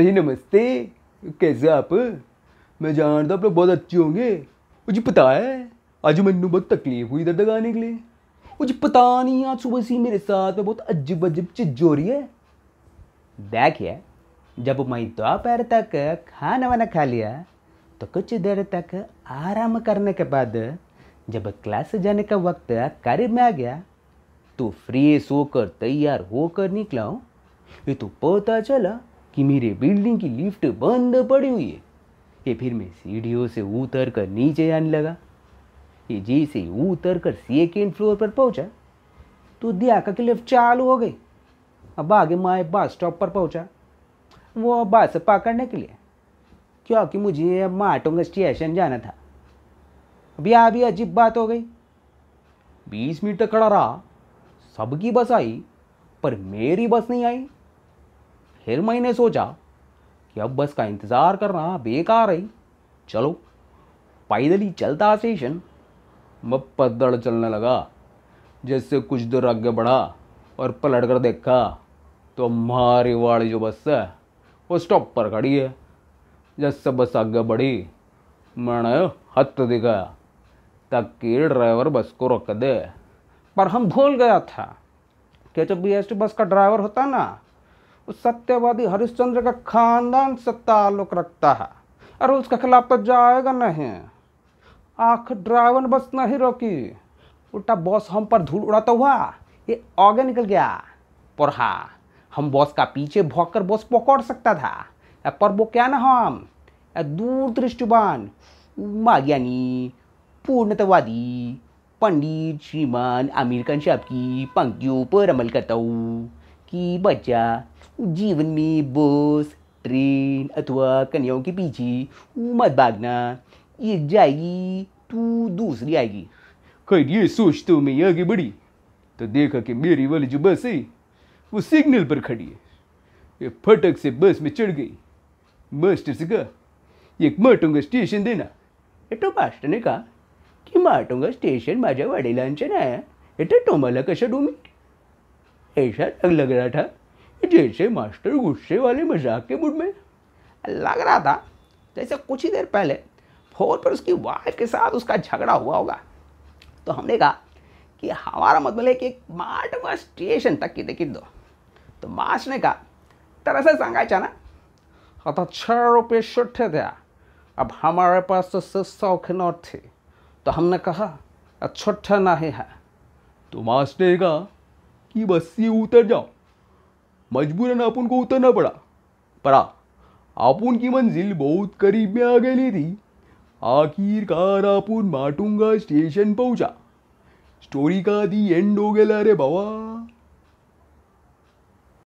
जी नमस्ते कैसे आप मैं जानता आप लोग बहुत अच्छे होंगे मुझे पता है आज मैं बहुत तकलीफ हुई इधर तक के लिए मुझे पता नहीं आज सुबह से मेरे साथ में बहुत अजीब अजीब चीज हो रही है देखिए जब मैं दोपहर तक खाना वाना खा लिया तो कुछ देर तक आराम करने के बाद जब क्लास जाने का वक्त करीब में आ गया तो फ्रेश होकर तैयार होकर निकला हूँ ये तो पता चला कि मेरे बिल्डिंग की लिफ्ट बंद पड़ी हुई है ये फिर मैं सीढ़ियों से उतर कर नीचे आने लगा ये जैसे उतर कर सेकेंड फ्लोर पर पहुंचा तो दिया का की लिफ्ट चालू हो गई अब आगे माए बस स्टॉप पर पहुंचा वो बस पकड़ने के लिए क्योंकि मुझे अब माटोंगा स्टेशन जाना था अभी अभी अजीब बात हो गई बीस मिनट तक खड़ा रहा सबकी बस आई पर मेरी बस नहीं आई फिर मैंने सोचा कि अब बस का इंतज़ार करना बेकार है चलो पैदल ही चलता स्टेशन मैं पदड़ चलने लगा जैसे कुछ दूर आगे बढ़ा और पलट कर देखा तो हमारी वाली जो बस है वो स्टॉप पर खड़ी है जैसे बस आगे बढ़ी मैंने हथ दिखाया ताकि ड्राइवर बस को रोक दे पर हम भूल गया था कि जब बी एस टी बस का ड्राइवर होता ना उस सत्यवादी हरिश्चंद्र का खानदान से ताल्लुक रखता है और उसके खिलाफ तो जाएगा नहीं आख ड्राइवर बस नहीं रोकी उल्टा बॉस हम पर धूल उड़ाता हुआ ये आगे निकल गया पर हाँ हम बॉस का पीछे भोग कर बॉस पकड़ सकता था पर वो क्या ना हम दूर दृष्टिवान ज्ञानी पूर्णतावादी पंडित श्रीमान आमिर खान साहब की पंक्तियों पर अमल करता हूँ की बच्चा जीवन में बस ट्रेन अथवा कन्याओं के पीछे मत भागना ये जाएगी तू दूसरी आएगी खैर ये सोच तो मैं आगे बढ़ी तो देखा कि मेरी वाली जो बस है वो सिग्नल पर खड़ी है ये फटक से बस में चढ़ गई मास्टर से कहा एक माटोंगा स्टेशन देना एटो मास्टर ने कहा कि माटोंगा स्टेशन माझ्या वडिलांचे नाही एटो टोमाला कशा डोमी ऐसा लग लग रहा था जैसे मास्टर गुस्से वाले मजाक के मूड में लग रहा था जैसे कुछ ही देर पहले फोन पर उसकी वाइफ के साथ उसका झगड़ा हुआ होगा तो हमने कहा कि हमारा मतलब है कि माटवा स्टेशन तक की टिकट दो तो मास्टर ने कहा तरह सांगायचा ना हाँ तो छः रुपये छुट्टे थे अब हमारे पास तो के नोट थे तो हमने कहा छुट्ठा नहीं है तो मास्टर ने कहा कि बस से उतर जाओ मजबूरन अपन को उतरना पड़ा पर अपन की मंजिल बहुत करीब में आ गई थी आखिरकार अपन माटुंगा स्टेशन पहुंचा स्टोरी का दी एंड हो गया अरे बाबा